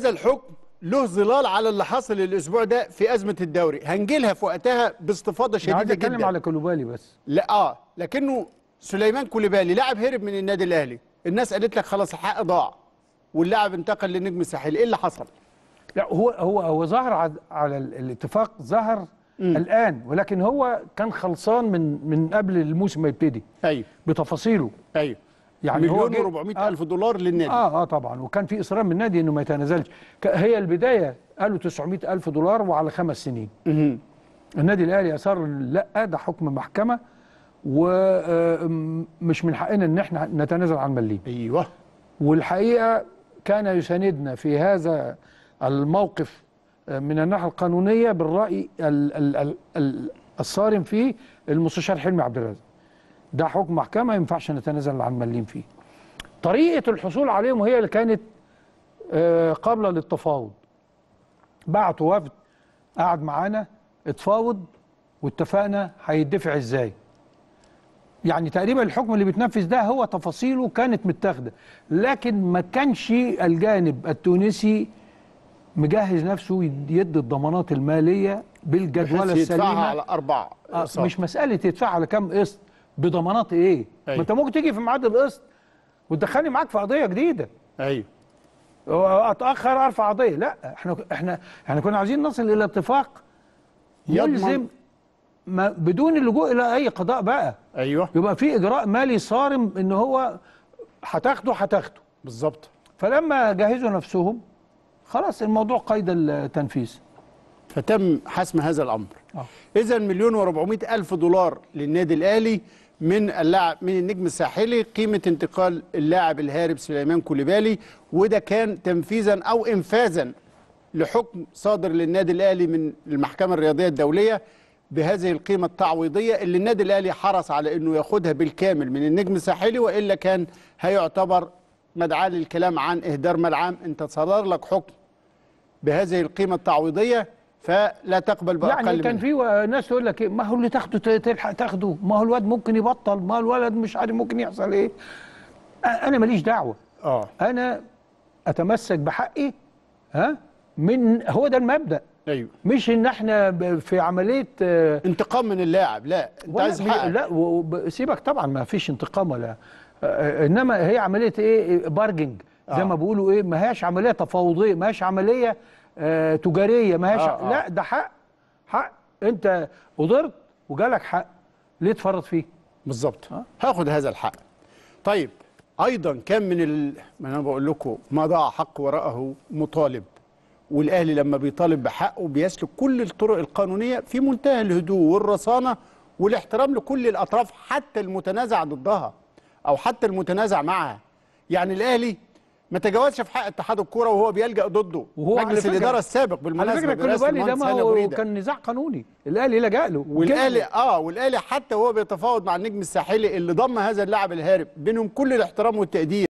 هذا الحكم له ظلال على اللي حصل الاسبوع ده في ازمه الدوري هنجيلها في وقتها باستفاضه يعني شديده جدا عايز اتكلم على كولوبالي بس لا اه لكنه سليمان كولوبالي لاعب هرب من النادي الاهلي الناس قالت لك خلاص الحق ضاع واللاعب انتقل لنجم الساحل ايه اللي حصل لا هو هو هو ظهر على الاتفاق ظهر مم. الان ولكن هو كان خلصان من من قبل الموسم ما يبتدي ايوه بتفاصيله ايوه يعني مليون و400 الف آه. دولار للنادي اه اه طبعا وكان في اصرار من النادي انه ما يتنازلش هي البدايه قالوا 900 الف دولار وعلى خمس سنين النادي الاهلي اصر لا ده حكم محكمه ومش آه، من حقنا ان احنا نتنازل عن مليم ايوه والحقيقه كان يساندنا في هذا الموقف آه، من الناحيه القانونيه بالراي الصارم فيه المستشار حلمي عبد الرازق ده حكم محكمة ما ينفعش نتنازل عن مليم فيه طريقة الحصول عليهم هي اللي كانت آه، قابلة للتفاوض بعتوا وفد قعد معانا اتفاوض واتفقنا هيدفع ازاي يعني تقريبا الحكم اللي بيتنفذ ده هو تفاصيله كانت متاخده لكن ما كانش الجانب التونسي مجهز نفسه يدي الضمانات الماليه بالجدوله السليمه على اربع آه، مش مساله يدفع على كام قسط بضمانات ايه؟ أيوه. ما انت ممكن تيجي في ميعاد القسط وتدخلني معاك في قضيه جديده. ايوه اتاخر ارفع قضيه، لا احنا احنا احنا كنا عايزين نصل الى اتفاق يلزم ما بدون اللجوء الى اي قضاء بقى ايوه يبقى في اجراء مالي صارم ان هو هتاخده هتاخده بالظبط فلما جهزوا نفسهم خلاص الموضوع قيد التنفيذ فتم حسم هذا الامر آه. اذا مليون و400 الف دولار للنادي الاهلي من اللاعب من النجم الساحلي قيمه انتقال اللاعب الهارب سليمان كوليبالي وده كان تنفيذا او انفاذا لحكم صادر للنادي الاهلي من المحكمه الرياضيه الدوليه بهذه القيمه التعويضيه اللي النادي الاهلي حرص على انه ياخدها بالكامل من النجم الساحلي والا كان هيعتبر مدعاه للكلام عن اهدار عام انت صدر لك حكم بهذه القيمه التعويضيه فلا تقبل باقل يعني كان في ناس تقول لك ايه ما هو اللي تاخده تلحق تاخده ما هو الواد ممكن يبطل ما هو الولد مش عارف ممكن يحصل ايه انا ماليش دعوه اه انا اتمسك بحقي ها من هو ده المبدا ايوه مش ان احنا في عمليه آه انتقام من اللاعب لا انت عايز حقك لا سيبك طبعا ما فيش انتقام ولا آه انما هي عمليه ايه بارجنج زي آه. ما بيقولوا ايه ما هياش عمليه تفاوضيه ما هياش عمليه آه تجاريه ما هيش آه آه. لا ده حق حق انت قدرت وجالك حق ليه تفرط فيه بالظبط آه؟ هاخد هذا الحق طيب ايضا كان من ال... ما انا بقول لكم ما ضاع حق وراءه مطالب والاهلي لما بيطالب بحقه بيسلك كل الطرق القانونيه في منتهى الهدوء والرصانه والاحترام لكل الاطراف حتى المتنازع ضدها او حتى المتنازع معها يعني الاهلي ما تجاوزش في حق اتحاد الكوره وهو بيلجا ضده وهو مجلس الاداره السابق بالمناسبه على فكره كولوبالي ده ما هو كان نزاع قانوني الاهلي لجا له والاهلي اه والاهلي حتى وهو بيتفاوض مع النجم الساحلي اللي ضم هذا اللاعب الهارب بينهم كل الاحترام والتقدير